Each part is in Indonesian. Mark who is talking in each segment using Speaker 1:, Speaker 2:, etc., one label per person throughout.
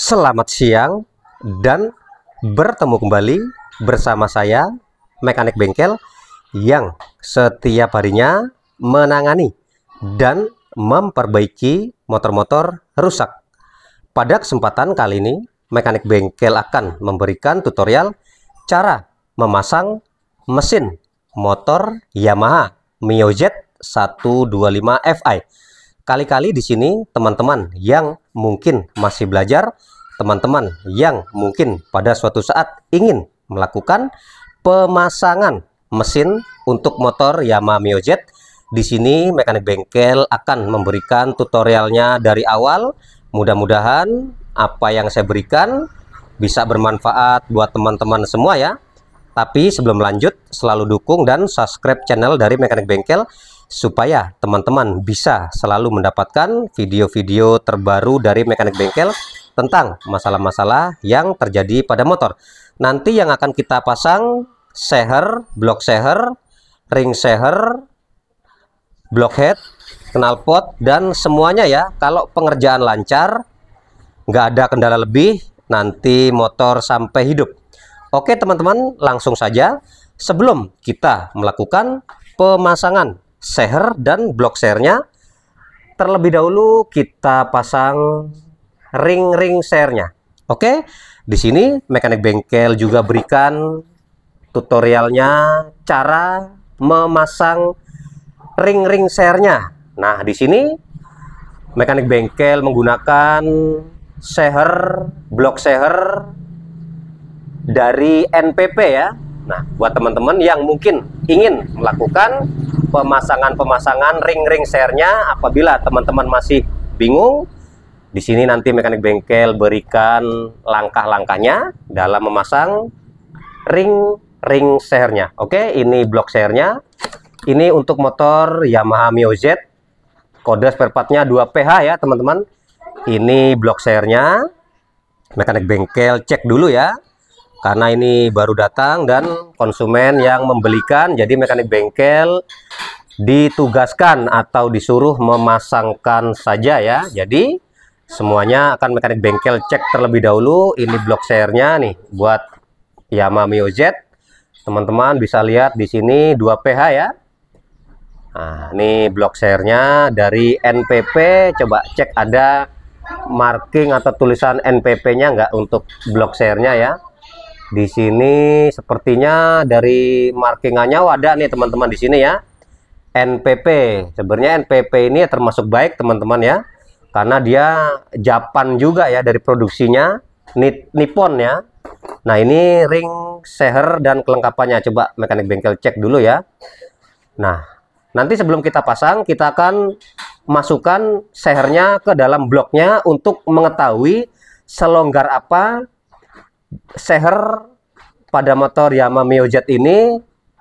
Speaker 1: selamat siang dan bertemu kembali bersama saya mekanik bengkel yang setiap harinya menangani dan memperbaiki motor-motor rusak. Pada kesempatan kali ini, mekanik bengkel akan memberikan tutorial cara memasang mesin motor Yamaha Mio Z 125 Fi Kali-kali di sini teman-teman yang mungkin masih belajar, teman-teman yang mungkin pada suatu saat ingin melakukan pemasangan mesin untuk motor Yamaha Mio Jet, di sini mekanik bengkel akan memberikan tutorialnya dari awal. Mudah-mudahan apa yang saya berikan bisa bermanfaat buat teman-teman semua ya. Tapi sebelum lanjut, selalu dukung dan subscribe channel dari Mekanik Bengkel supaya teman-teman bisa selalu mendapatkan video-video terbaru dari mekanik bengkel tentang masalah-masalah yang terjadi pada motor. Nanti yang akan kita pasang seher, blok seher, ring seher, blok head, knalpot dan semuanya ya. Kalau pengerjaan lancar, nggak ada kendala lebih, nanti motor sampai hidup. Oke teman-teman, langsung saja sebelum kita melakukan pemasangan share dan blok share-nya. Terlebih dahulu kita pasang ring-ring share-nya. Oke, di sini mekanik bengkel juga berikan tutorialnya cara memasang ring-ring share-nya. Nah, di sini mekanik bengkel menggunakan seher, blok seher dari NPP ya, Nah, buat teman-teman yang mungkin ingin melakukan pemasangan-pemasangan ring-ring share-nya apabila teman-teman masih bingung, di sini nanti mekanik bengkel berikan langkah-langkahnya dalam memasang ring-ring share-nya. Oke, ini blok share-nya. Ini untuk motor Yamaha Mio Z. Kode spare part-nya 2PH ya, teman-teman. Ini blok share-nya. Mekanik bengkel cek dulu ya karena ini baru datang dan konsumen yang membelikan jadi mekanik bengkel ditugaskan atau disuruh memasangkan saja ya jadi semuanya akan mekanik bengkel cek terlebih dahulu ini blok sharenya nih buat Yamaha Mio Z teman-teman bisa lihat di sini 2 PH ya Nah, ini blok sharenya dari NPP. Coba cek ada marking atau tulisan NPP-nya nggak untuk blok sharenya ya. Di sini sepertinya dari markingannya wadah nih teman-teman di sini ya. NPP. Sebenarnya NPP ini ya termasuk baik teman-teman ya. Karena dia Japan juga ya dari produksinya Nippon ya. Nah, ini ring seher dan kelengkapannya coba mekanik bengkel cek dulu ya. Nah, nanti sebelum kita pasang kita akan masukkan sehernya ke dalam bloknya untuk mengetahui selonggar apa seher pada motor Yamaha Mio Jet ini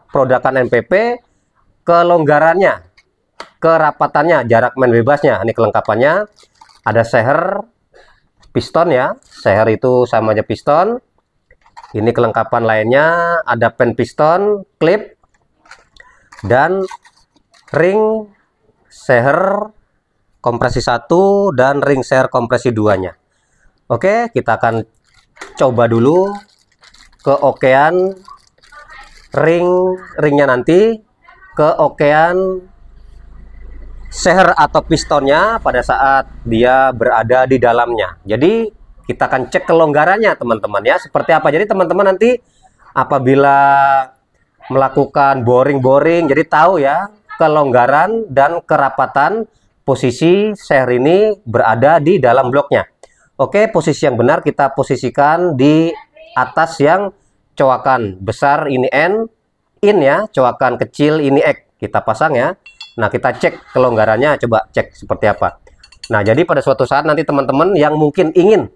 Speaker 1: produkan NPP kelonggarannya kerapatannya jarak main bebasnya ini kelengkapannya ada seher piston ya seher itu sama aja piston ini kelengkapan lainnya ada pen piston klip dan ring seher kompresi satu dan ring seher kompresi duanya oke kita akan coba dulu ke okean ring ringnya nanti ke okean seher atau pistonnya pada saat dia berada di dalamnya. Jadi kita akan cek kelonggarannya teman-teman ya seperti apa. Jadi teman-teman nanti apabila melakukan boring-boring jadi tahu ya kelonggaran dan kerapatan posisi seher ini berada di dalam bloknya. Oke, posisi yang benar kita posisikan di atas yang coakan besar ini N, in ya, coakan kecil ini X. Kita pasang ya. Nah, kita cek kelonggarannya, coba cek seperti apa. Nah, jadi pada suatu saat nanti teman-teman yang mungkin ingin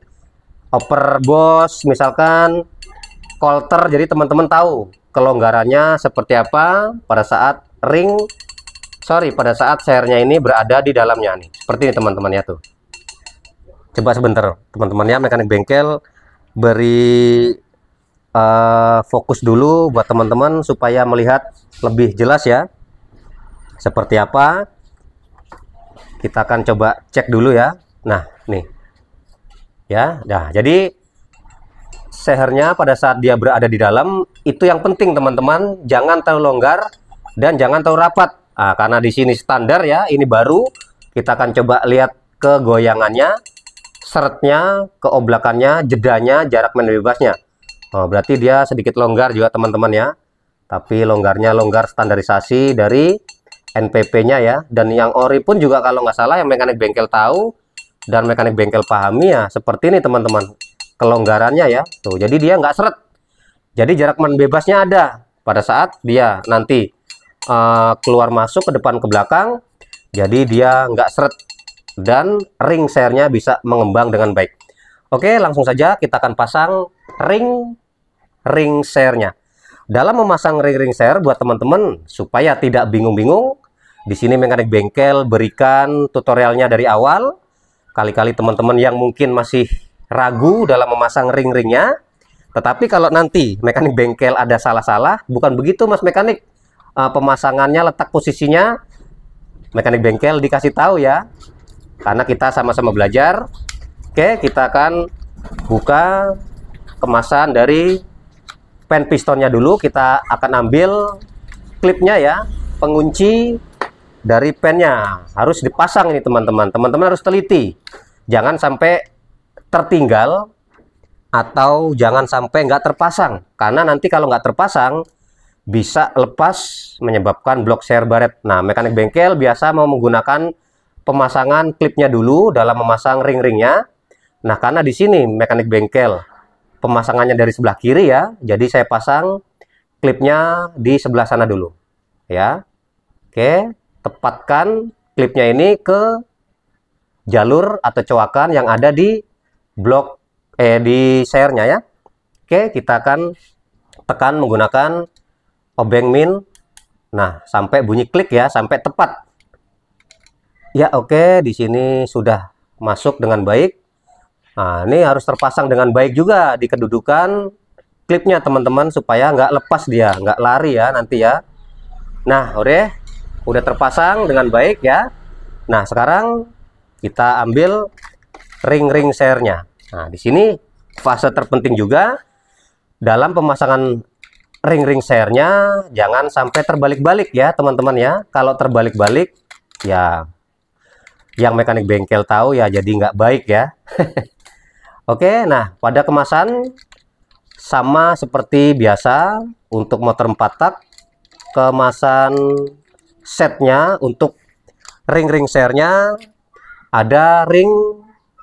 Speaker 1: oper boss, misalkan kolter, jadi teman-teman tahu kelonggarannya seperti apa pada saat ring, sorry, pada saat sharenya ini berada di dalamnya nih. Seperti ini teman-teman ya tuh coba sebentar teman-teman ya mekanik bengkel beri uh, fokus dulu buat teman-teman supaya melihat lebih jelas ya seperti apa kita akan coba cek dulu ya nah nih ya nah jadi sehernya pada saat dia berada di dalam itu yang penting teman-teman jangan terlalu longgar dan jangan terlalu rapat nah, karena di sini standar ya ini baru kita akan coba lihat kegoyangannya seretnya, keoblakannya, jedanya, jarak main bebasnya. Oh, berarti dia sedikit longgar juga teman-teman ya. Tapi longgarnya longgar standarisasi dari NPP-nya ya. Dan yang ori pun juga kalau nggak salah yang mekanik bengkel tahu dan mekanik bengkel pahami ya. Seperti ini teman-teman. Kelonggarannya ya. Tuh, jadi dia nggak seret. Jadi jarak main bebasnya ada pada saat dia nanti uh, keluar masuk ke depan ke belakang. Jadi dia nggak seret dan ring share bisa mengembang dengan baik. Oke, langsung saja kita akan pasang ring ring share Dalam memasang ring-ring share buat teman-teman supaya tidak bingung-bingung, di sini mekanik bengkel berikan tutorialnya dari awal. Kali-kali teman-teman yang mungkin masih ragu dalam memasang ring-ringnya, tetapi kalau nanti mekanik bengkel ada salah-salah, bukan begitu mas mekanik. Uh, pemasangannya, letak posisinya, mekanik bengkel dikasih tahu ya karena kita sama-sama belajar oke kita akan buka kemasan dari pen pistonnya dulu kita akan ambil klipnya ya pengunci dari pennya harus dipasang ini teman-teman teman-teman harus teliti jangan sampai tertinggal atau jangan sampai nggak terpasang karena nanti kalau nggak terpasang bisa lepas menyebabkan blok share baret nah mekanik bengkel biasa mau menggunakan pemasangan klipnya dulu dalam memasang ring-ringnya. Nah, karena di sini mekanik bengkel, pemasangannya dari sebelah kiri ya, jadi saya pasang klipnya di sebelah sana dulu. Ya. Oke, tepatkan klipnya ini ke jalur atau coakan yang ada di blok eh di share ya. Oke, kita akan tekan menggunakan obeng min. Nah, sampai bunyi klik ya, sampai tepat ya oke okay, di sini sudah masuk dengan baik nah ini harus terpasang dengan baik juga di kedudukan klipnya teman-teman supaya nggak lepas dia nggak lari ya nanti ya nah oke okay. udah terpasang dengan baik ya nah sekarang kita ambil ring-ring sharenya. nah di sini fase terpenting juga dalam pemasangan ring-ring sharenya jangan sampai terbalik-balik ya teman-teman ya kalau terbalik-balik ya yang mekanik bengkel tahu ya jadi nggak baik ya Oke nah pada kemasan sama seperti biasa untuk motor 4 tak kemasan setnya untuk ring-ring sharenya ada ring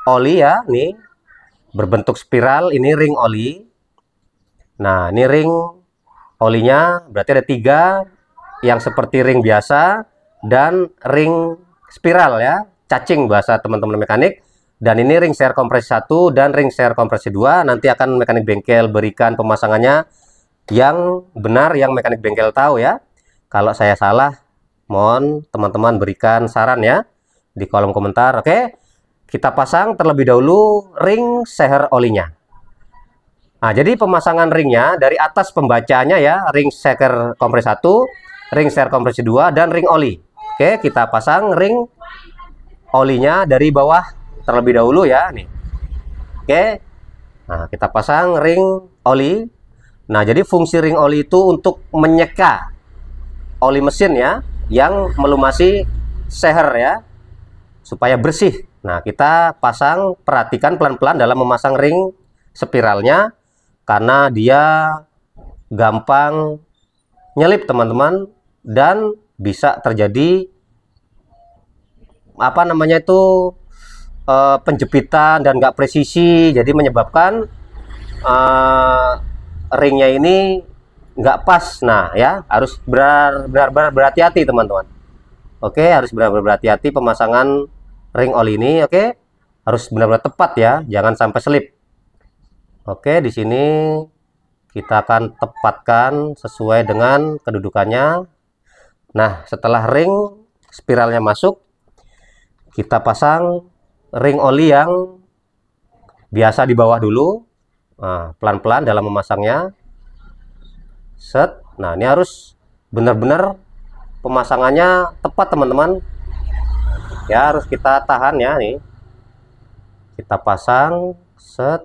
Speaker 1: oli ya nih berbentuk spiral ini ring oli nah ini ring olinya berarti ada tiga yang seperti ring biasa dan ring spiral ya cacing bahasa teman-teman mekanik dan ini ring share kompresi 1 dan ring share kompresi 2 nanti akan mekanik bengkel berikan pemasangannya yang benar yang mekanik bengkel tahu ya kalau saya salah mohon teman-teman berikan saran ya di kolom komentar oke kita pasang terlebih dahulu ring seher olinya Nah, jadi pemasangan ringnya dari atas pembacanya ya, ring share kompresi 1, ring share kompresi 2, dan ring oli. Oke, kita pasang ring olinya dari bawah terlebih dahulu ya nih oke nah kita pasang ring oli nah jadi fungsi ring oli itu untuk menyeka oli mesin ya yang melumasi seher ya supaya bersih nah kita pasang perhatikan pelan-pelan dalam memasang ring spiralnya karena dia gampang nyelip teman-teman dan bisa terjadi apa namanya itu uh, penjepitan dan nggak presisi jadi menyebabkan uh, ringnya ini nggak pas nah ya harus benar benar berhati-hati teman-teman oke harus benar-benar berhati-hati pemasangan ring oli ini oke harus benar-benar tepat ya jangan sampai selip oke di sini kita akan tepatkan sesuai dengan kedudukannya nah setelah ring spiralnya masuk kita pasang ring oli yang biasa di bawah dulu nah, pelan-pelan nah, dalam memasangnya set nah ini harus benar-benar pemasangannya tepat teman-teman ya harus kita tahan ya nih kita pasang set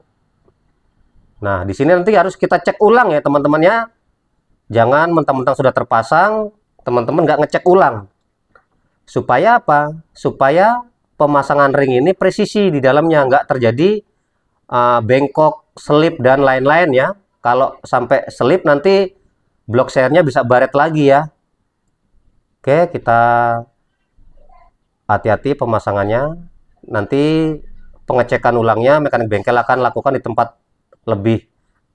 Speaker 1: nah di sini nanti harus kita cek ulang ya teman-teman ya jangan mentang-mentang sudah terpasang teman-teman nggak ngecek ulang Supaya apa? Supaya pemasangan ring ini presisi di dalamnya, nggak terjadi uh, bengkok, selip dan lain-lain ya. Kalau sampai selip nanti blok sharenya bisa baret lagi ya. Oke, kita hati-hati pemasangannya. Nanti pengecekan ulangnya mekanik bengkel akan lakukan di tempat lebih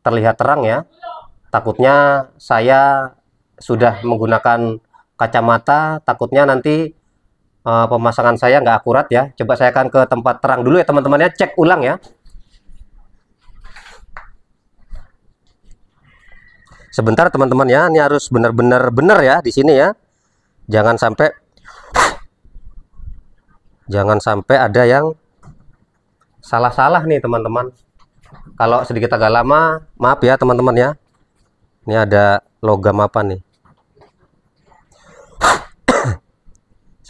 Speaker 1: terlihat terang ya. Takutnya saya sudah menggunakan kacamata, takutnya nanti uh, pemasangan saya nggak akurat ya. Coba saya akan ke tempat terang dulu ya teman-teman ya. Cek ulang ya. Sebentar teman-teman ya. Ini harus benar-benar benar ya di sini ya. Jangan sampai jangan sampai ada yang salah-salah nih teman-teman. Kalau sedikit agak lama, maaf ya teman-teman ya. Ini ada logam apa nih?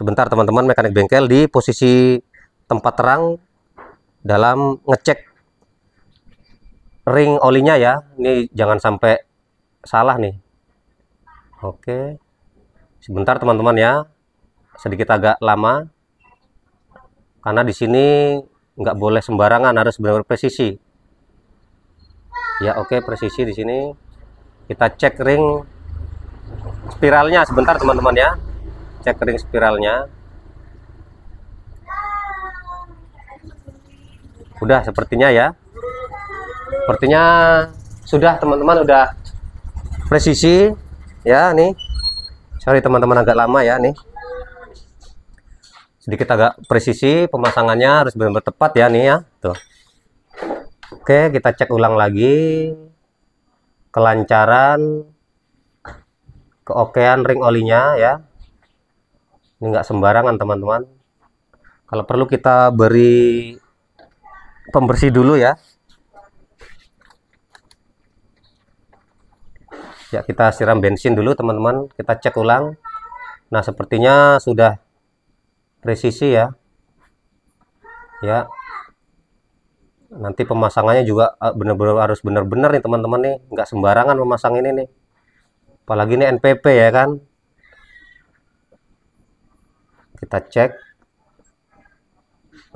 Speaker 1: sebentar teman-teman mekanik bengkel di posisi tempat terang dalam ngecek ring olinya ya ini jangan sampai salah nih oke sebentar teman-teman ya sedikit agak lama karena di sini nggak boleh sembarangan harus benar-benar presisi ya oke presisi di sini kita cek ring spiralnya sebentar teman-teman ya cek ring spiralnya udah sepertinya ya sepertinya sudah teman-teman udah presisi ya nih sorry teman-teman agak lama ya nih sedikit agak presisi pemasangannya harus benar-benar tepat ya nih ya tuh oke kita cek ulang lagi kelancaran keokean ring olinya ya ini enggak sembarangan teman-teman kalau perlu kita beri pembersih dulu ya ya kita siram bensin dulu teman-teman kita cek ulang nah sepertinya sudah presisi ya ya nanti pemasangannya juga eh, benar-benar harus benar-benar nih teman-teman nih nggak sembarangan memasang ini nih apalagi ini NPP ya kan kita cek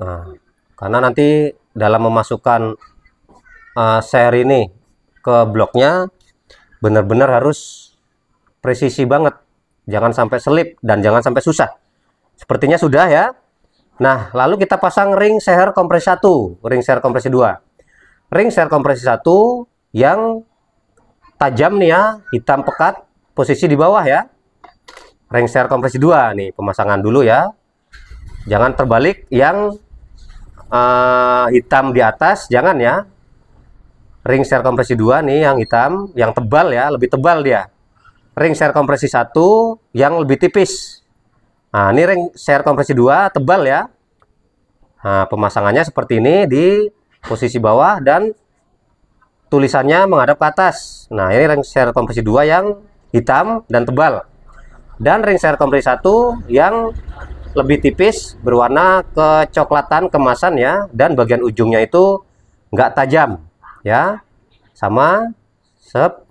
Speaker 1: nah, karena nanti dalam memasukkan uh, share ini ke bloknya benar-benar harus presisi banget jangan sampai selip dan jangan sampai susah sepertinya sudah ya nah lalu kita pasang ring share kompresi 1 ring share kompresi 2 ring share kompresi 1 yang tajam nih ya hitam pekat posisi di bawah ya Ring share kompresi 2 nih pemasangan dulu ya jangan terbalik yang uh, hitam di atas jangan ya ring share kompresi 2 nih yang hitam yang tebal ya lebih tebal dia ring share kompresi 1 yang lebih tipis nah ini ring share kompresi 2 tebal ya nah pemasangannya seperti ini di posisi bawah dan tulisannya menghadap ke atas nah ini ring share kompresi 2 yang hitam dan tebal dan ring kompres satu yang lebih tipis berwarna kecoklatan kemasan ya dan bagian ujungnya itu enggak tajam ya sama sep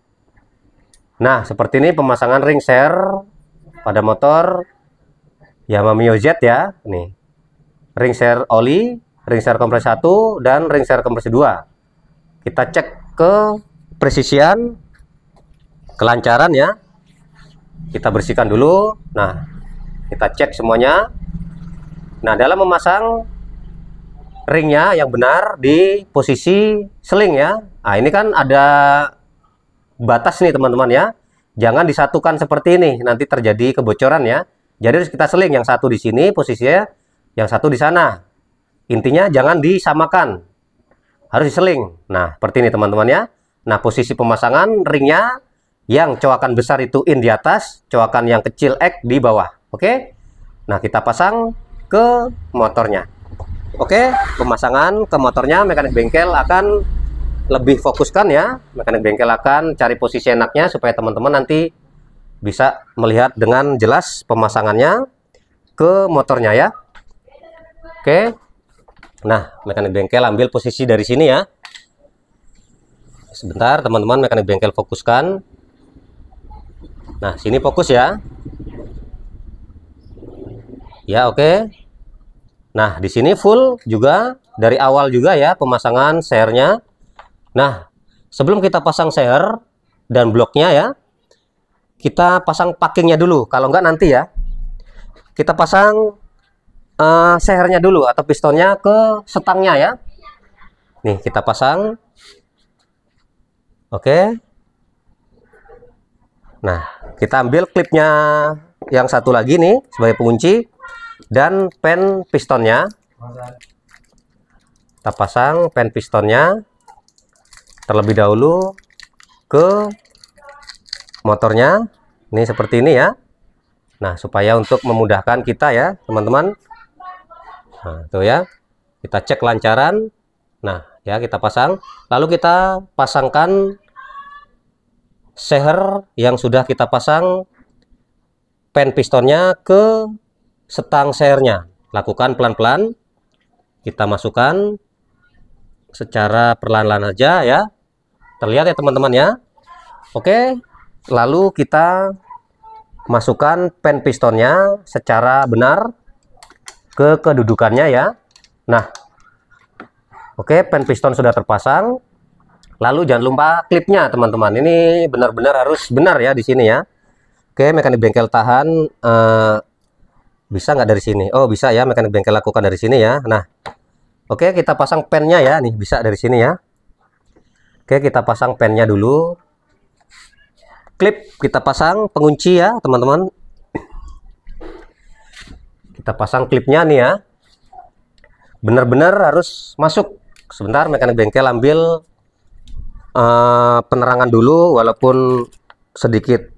Speaker 1: nah seperti ini pemasangan ring share pada motor Yamaha Mio Z ya nih ring share oli ring share kompres satu dan ring share kompres dua. kita cek ke presisian kelancaran ya kita bersihkan dulu nah kita cek semuanya nah dalam memasang ringnya yang benar di posisi seling ya nah ini kan ada batas nih teman-teman ya jangan disatukan seperti ini nanti terjadi kebocoran ya jadi harus kita seling yang satu di sini posisinya yang satu di sana intinya jangan disamakan harus diseling nah seperti ini teman-teman ya nah posisi pemasangan ringnya yang coakan besar itu in di atas, coakan yang kecil X di bawah. Oke. Okay? Nah, kita pasang ke motornya. Oke, okay? pemasangan ke motornya mekanik bengkel akan lebih fokuskan ya. Mekanik bengkel akan cari posisi enaknya supaya teman-teman nanti bisa melihat dengan jelas pemasangannya ke motornya ya. Oke. Okay? Nah, mekanik bengkel ambil posisi dari sini ya. Sebentar, teman-teman mekanik bengkel fokuskan. Nah, sini fokus ya. Ya, oke. Okay. Nah, di sini full juga dari awal juga ya pemasangan share-nya. Nah, sebelum kita pasang share dan bloknya ya, kita pasang packingnya dulu. Kalau enggak nanti ya, kita pasang uh, share-nya dulu atau pistonnya ke setangnya ya. Nih kita pasang. Oke. Nah kita ambil klipnya yang satu lagi nih sebagai pengunci dan pen pistonnya kita pasang pen pistonnya terlebih dahulu ke motornya ini seperti ini ya Nah supaya untuk memudahkan kita ya teman-teman nah itu ya kita cek lancaran nah ya kita pasang lalu kita pasangkan seher yang sudah kita pasang pen pistonnya ke setang sehernya lakukan pelan-pelan kita masukkan secara perlahan-lahan aja ya terlihat ya teman-teman ya oke lalu kita masukkan pen pistonnya secara benar ke kedudukannya ya nah oke pen piston sudah terpasang Lalu jangan lupa klipnya teman-teman. Ini benar-benar harus benar ya di sini ya. Oke, mekanik bengkel tahan uh, bisa nggak dari sini? Oh bisa ya, mekanik bengkel lakukan dari sini ya. Nah, oke kita pasang pennya ya. Nih bisa dari sini ya. Oke kita pasang pennya dulu. Klip kita pasang pengunci ya teman-teman. Kita pasang klipnya nih ya. Benar-benar harus masuk. Sebentar mekanik bengkel ambil Eh, penerangan dulu walaupun sedikit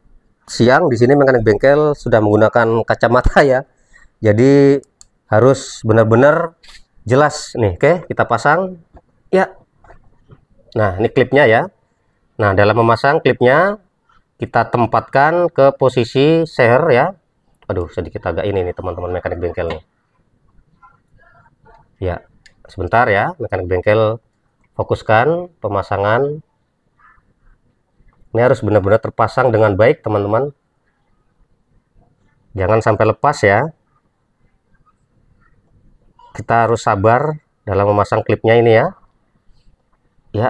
Speaker 1: siang di sini mekanik bengkel sudah menggunakan kacamata ya jadi harus benar-benar jelas nih oke kita pasang ya nah ini klipnya ya nah dalam memasang klipnya kita tempatkan ke posisi seher ya aduh sedikit agak ini nih teman-teman mekanik bengkel nih ya sebentar ya mekanik bengkel fokuskan pemasangan ini harus benar-benar terpasang dengan baik teman-teman jangan sampai lepas ya kita harus sabar dalam memasang klipnya ini ya ya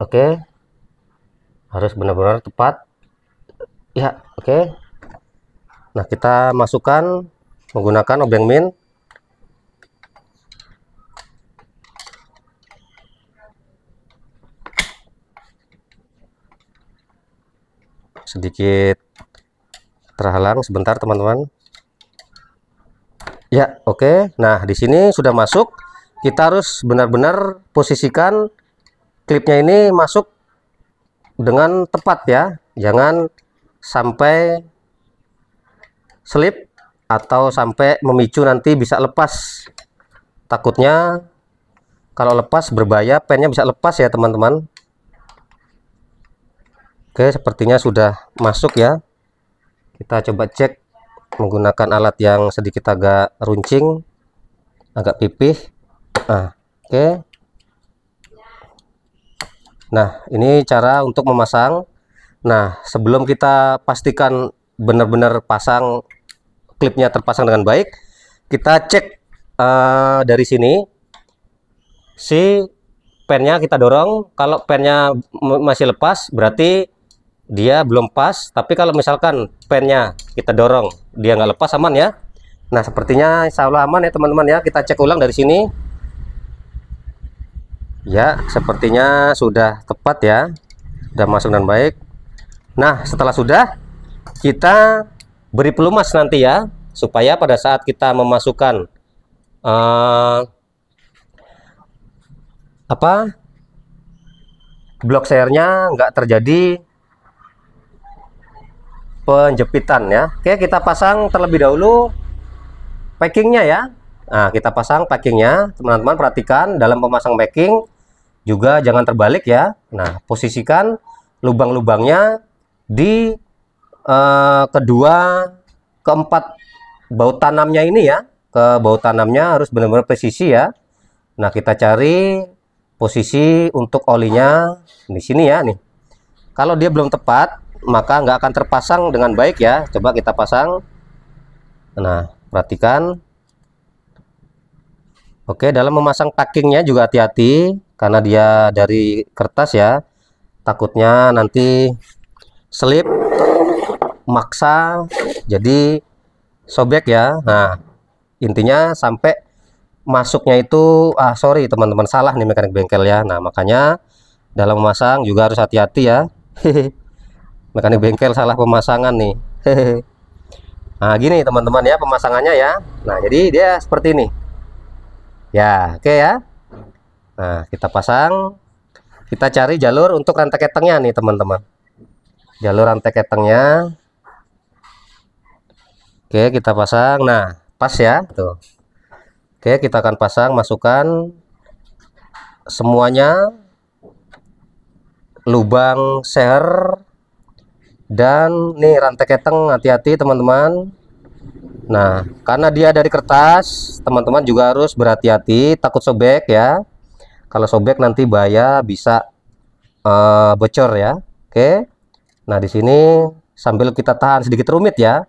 Speaker 1: oke harus benar-benar tepat ya oke nah kita masukkan menggunakan obeng min sedikit terhalang sebentar teman-teman ya oke okay. nah di sini sudah masuk kita harus benar-benar posisikan klipnya ini masuk dengan tepat ya jangan sampai slip atau sampai memicu nanti bisa lepas takutnya kalau lepas berbahaya pennya bisa lepas ya teman-teman Oke sepertinya sudah masuk ya kita coba cek menggunakan alat yang sedikit agak runcing agak pipih nah oke nah ini cara untuk memasang nah sebelum kita pastikan benar-benar pasang klipnya terpasang dengan baik kita cek uh, dari sini si pennya kita dorong kalau pennya masih lepas berarti dia belum pas tapi kalau misalkan pennya kita dorong dia nggak lepas aman ya nah sepertinya insya Allah aman ya teman-teman ya kita cek ulang dari sini ya sepertinya sudah tepat ya sudah masuk dan baik nah setelah sudah kita beri pelumas nanti ya supaya pada saat kita memasukkan uh, apa blok sayurnya nggak terjadi penjepitan ya Oke kita pasang terlebih dahulu packingnya ya Nah kita pasang packingnya teman-teman perhatikan dalam pemasang packing juga jangan terbalik ya Nah posisikan lubang-lubangnya di eh, kedua keempat baut tanamnya ini ya ke baut tanamnya harus benar-benar presisi ya Nah kita cari posisi untuk olinya di sini ya nih kalau dia belum tepat maka nggak akan terpasang dengan baik ya coba kita pasang nah perhatikan Oke dalam memasang packingnya juga hati-hati karena dia dari kertas ya takutnya nanti slip maksa jadi sobek ya Nah intinya sampai masuknya itu ah sorry teman-teman salah nih mekanik bengkel ya nah makanya dalam memasang juga harus hati-hati ya mekanik bengkel salah pemasangan nih nah gini teman-teman ya pemasangannya ya nah jadi dia seperti ini ya oke okay ya nah kita pasang kita cari jalur untuk rantai ketengnya nih teman-teman jalur rantai ketengnya oke okay, kita pasang nah pas ya tuh oke okay, kita akan pasang masukkan semuanya lubang share dan nih rantai keteng hati-hati teman-teman nah karena dia dari kertas teman-teman juga harus berhati-hati takut sobek ya kalau sobek nanti bahaya bisa uh, bocor ya oke nah di sini sambil kita tahan sedikit rumit ya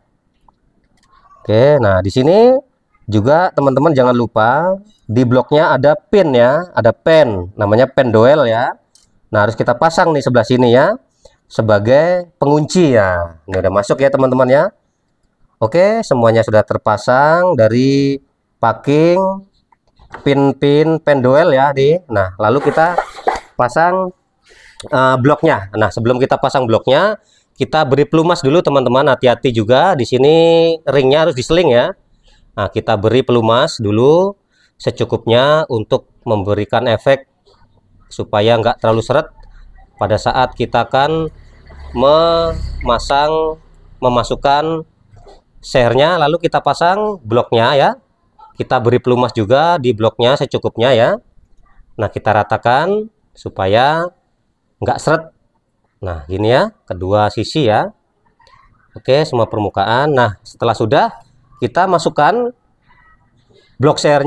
Speaker 1: oke nah di sini juga teman-teman jangan lupa di bloknya ada pin ya ada pen namanya pen doel ya nah harus kita pasang nih sebelah sini ya sebagai pengunci ya. Ini udah masuk ya teman-teman ya. Oke, semuanya sudah terpasang dari packing pin-pin penduel ya di. Nah, lalu kita pasang uh, bloknya. Nah, sebelum kita pasang bloknya, kita beri pelumas dulu teman-teman. Hati-hati juga di sini ringnya harus diseling ya. Nah, kita beri pelumas dulu secukupnya untuk memberikan efek supaya nggak terlalu seret pada saat kita akan memasang memasukkan share lalu kita pasang bloknya ya kita beri pelumas juga di bloknya secukupnya ya nah kita ratakan supaya nggak seret nah gini ya kedua sisi ya oke semua permukaan nah setelah sudah kita masukkan blok share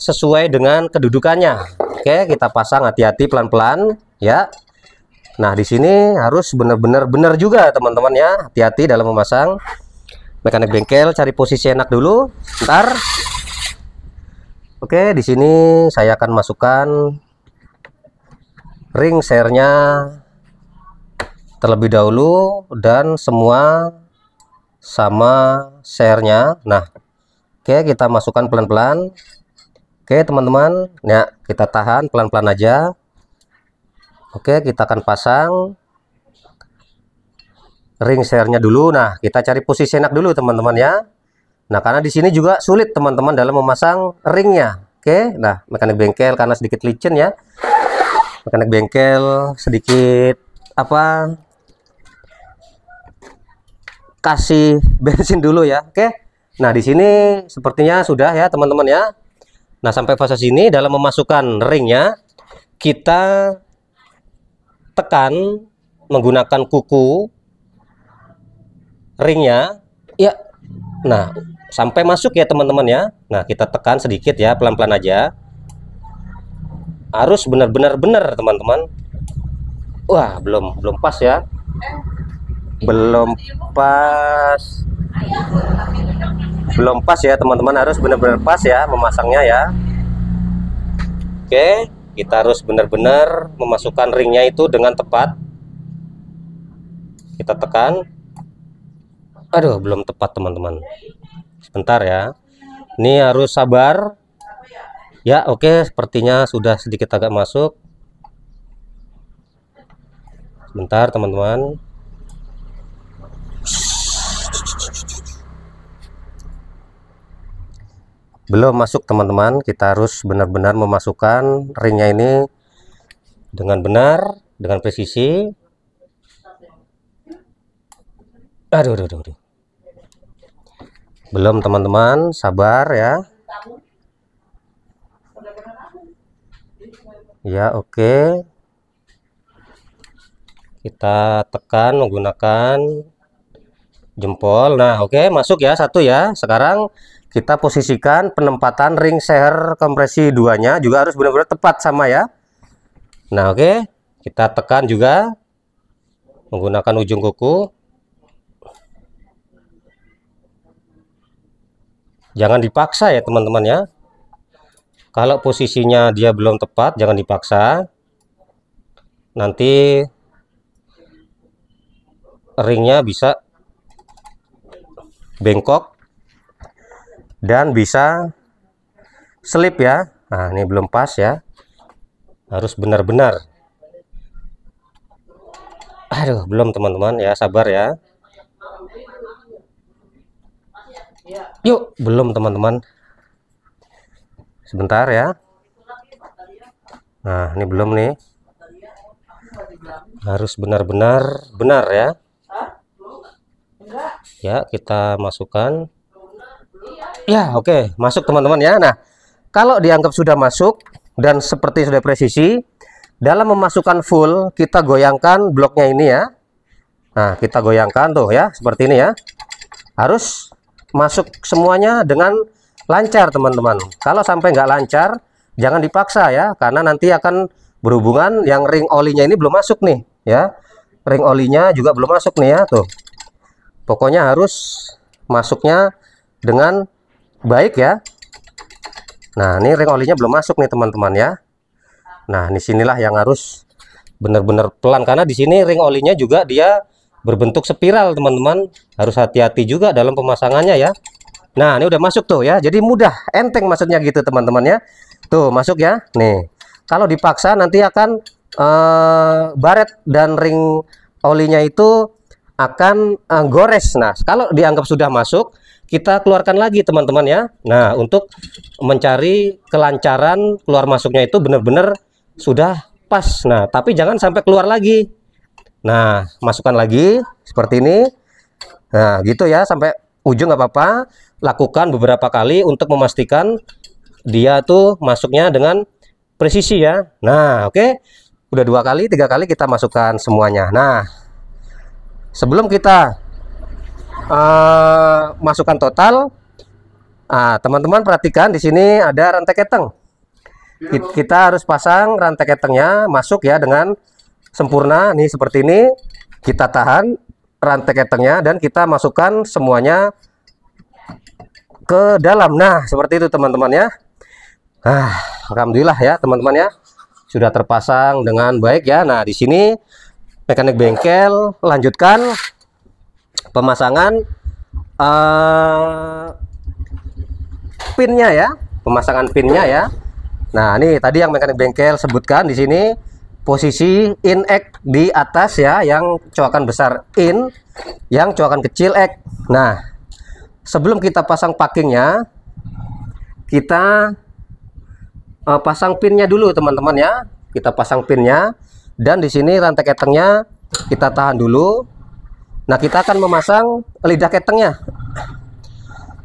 Speaker 1: sesuai dengan kedudukannya oke kita pasang hati-hati pelan-pelan ya Nah, di sini harus benar-benar benar juga teman-teman ya. Hati-hati dalam memasang mekanik bengkel, cari posisi enak dulu. Ntar. Oke, di sini saya akan masukkan ring share-nya terlebih dahulu dan semua sama share-nya. Nah, oke kita masukkan pelan-pelan. Oke, teman-teman. Ya, kita tahan pelan-pelan aja Oke, kita akan pasang ring share dulu. Nah, kita cari posisi enak dulu teman-teman ya. Nah, karena di sini juga sulit teman-teman dalam memasang ringnya. Oke, nah mekanik bengkel karena sedikit licin ya. Mekanik bengkel sedikit apa kasih bensin dulu ya. Oke. Nah, di sini sepertinya sudah ya teman-teman ya. Nah, sampai fase sini dalam memasukkan ringnya kita tekan menggunakan kuku ringnya ya nah sampai masuk ya teman-teman ya nah kita tekan sedikit ya pelan-pelan aja harus benar-benar benar teman-teman wah belum belum pas ya belum pas belum pas ya teman-teman harus benar-benar pas ya memasangnya ya oke okay kita harus benar-benar memasukkan ringnya itu dengan tepat kita tekan aduh belum tepat teman-teman sebentar ya ini harus sabar ya oke okay, sepertinya sudah sedikit agak masuk sebentar teman-teman belum masuk teman-teman kita harus benar-benar memasukkan ringnya ini dengan benar dengan presisi aduh aduh aduh, aduh. belum teman-teman sabar ya ya oke okay. kita tekan menggunakan jempol nah oke okay, masuk ya satu ya sekarang kita posisikan penempatan ring seher kompresi duanya juga harus benar-benar tepat sama ya nah oke okay. kita tekan juga menggunakan ujung kuku jangan dipaksa ya teman-teman ya kalau posisinya dia belum tepat jangan dipaksa nanti ringnya bisa bengkok dan bisa slip ya nah ini belum pas ya harus benar-benar aduh belum teman-teman ya sabar ya yuk belum teman-teman sebentar ya nah ini belum nih harus benar-benar benar ya ya kita masukkan ya oke okay. masuk teman-teman ya nah kalau dianggap sudah masuk dan seperti sudah presisi dalam memasukkan full kita goyangkan bloknya ini ya nah kita goyangkan tuh ya seperti ini ya harus masuk semuanya dengan lancar teman-teman kalau sampai nggak lancar jangan dipaksa ya karena nanti akan berhubungan yang ring olinya ini belum masuk nih ya ring olinya juga belum masuk nih ya tuh pokoknya harus masuknya dengan baik ya nah ini ring olinya belum masuk nih teman-teman ya nah ini sinilah yang harus benar-benar pelan karena di sini ring olinya juga dia berbentuk spiral teman-teman harus hati-hati juga dalam pemasangannya ya nah ini udah masuk tuh ya jadi mudah enteng maksudnya gitu teman-teman ya tuh masuk ya nih kalau dipaksa nanti akan uh, baret dan ring olinya itu akan uh, gores nah kalau dianggap sudah masuk kita keluarkan lagi teman-teman ya. Nah, untuk mencari kelancaran keluar masuknya itu benar-benar sudah pas. Nah, tapi jangan sampai keluar lagi. Nah, masukkan lagi seperti ini. Nah, gitu ya sampai ujung nggak apa-apa. Lakukan beberapa kali untuk memastikan dia tuh masuknya dengan presisi ya. Nah, oke. Okay. Udah dua kali, tiga kali kita masukkan semuanya. Nah, sebelum kita uh, masukan total. teman ah, teman-teman perhatikan di sini ada rantai keteng. Kita harus pasang rantai ketengnya masuk ya dengan sempurna. Nih seperti ini. Kita tahan rantai ketengnya dan kita masukkan semuanya ke dalam. Nah, seperti itu teman-teman ya. Ah, alhamdulillah ya teman-teman ya. Sudah terpasang dengan baik ya. Nah, di sini mekanik bengkel lanjutkan pemasangan uh, pinnya ya pemasangan pinnya ya nah ini tadi yang mekanik bengkel sebutkan di sini posisi in X di atas ya yang coakan besar in yang coakan kecil X nah sebelum kita pasang packingnya kita uh, pasang pinnya dulu teman-teman ya kita pasang pinnya dan di sini rantai ketengnya kita tahan dulu Nah, kita akan memasang lidah ketengnya.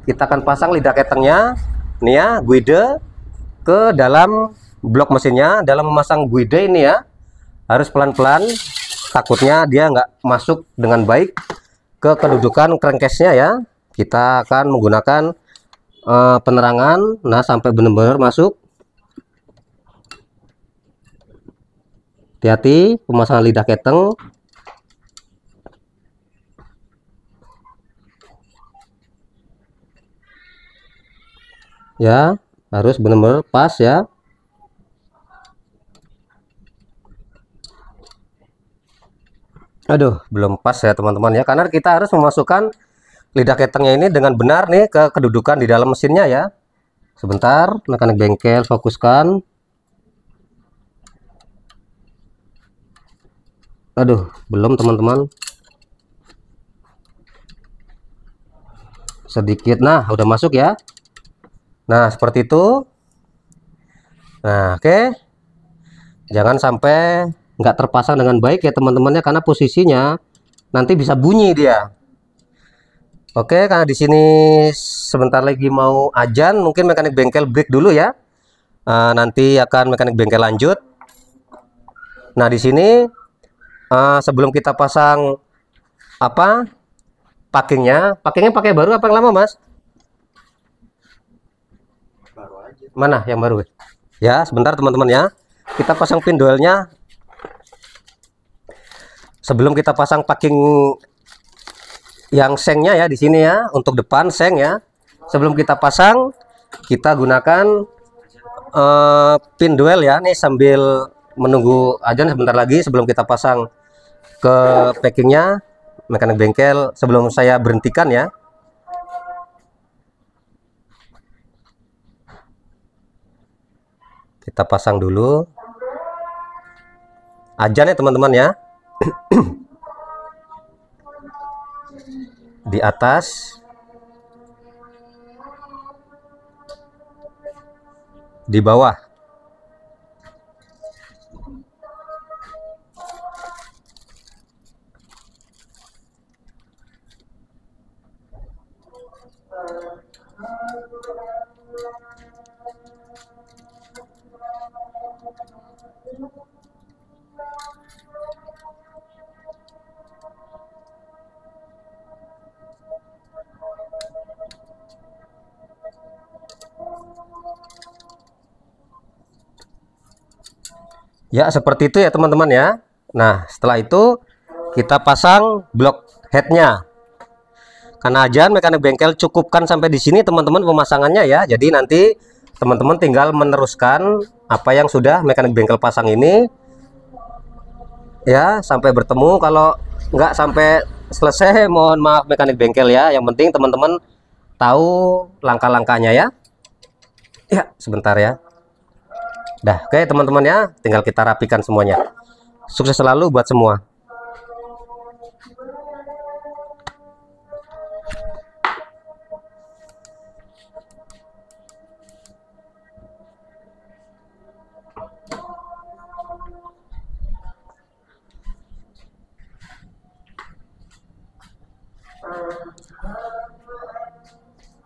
Speaker 1: Kita akan pasang lidah ketengnya, nih ya, guide ke dalam blok mesinnya. Dalam memasang guide ini ya, harus pelan-pelan. Takutnya dia nggak masuk dengan baik ke kedudukan crankcase-nya ya. Kita akan menggunakan uh, penerangan, nah sampai benar-benar masuk. Hati-hati pemasangan lidah keteng ya harus benar-benar pas ya aduh belum pas ya teman-teman ya karena kita harus memasukkan lidah ketengnya ini dengan benar nih ke kedudukan di dalam mesinnya ya sebentar tekan bengkel fokuskan aduh belum teman-teman sedikit nah udah masuk ya Nah, seperti itu. Nah, oke. Okay. Jangan sampai nggak terpasang dengan baik ya teman-temannya karena posisinya nanti bisa bunyi dia. Oke, okay, karena di sini sebentar lagi mau ajan, mungkin mekanik bengkel break dulu ya. Uh, nanti akan mekanik bengkel lanjut. Nah, di sini uh, sebelum kita pasang apa? packingnya, packingnya pakai baru apa yang lama, Mas? mana yang baru ya sebentar teman-teman ya kita pasang pin duelnya. sebelum kita pasang packing yang sengnya ya di sini ya untuk depan seng ya sebelum kita pasang kita gunakan uh, eh, pin duel ya nih sambil menunggu aja sebentar lagi sebelum kita pasang ke packingnya mekanik bengkel sebelum saya berhentikan ya kita pasang dulu aja nih ya, teman-teman ya di atas di bawah Ya, seperti itu ya teman-teman ya. Nah, setelah itu kita pasang blok headnya. Karena ajaan mekanik bengkel cukupkan sampai di sini teman-teman pemasangannya ya. Jadi nanti teman-teman tinggal meneruskan apa yang sudah mekanik bengkel pasang ini ya sampai bertemu kalau nggak sampai selesai mohon maaf mekanik bengkel ya yang penting teman-teman tahu langkah-langkahnya ya ya sebentar ya Dah, oke okay, teman-teman ya, tinggal kita rapikan semuanya. Sukses selalu buat semua.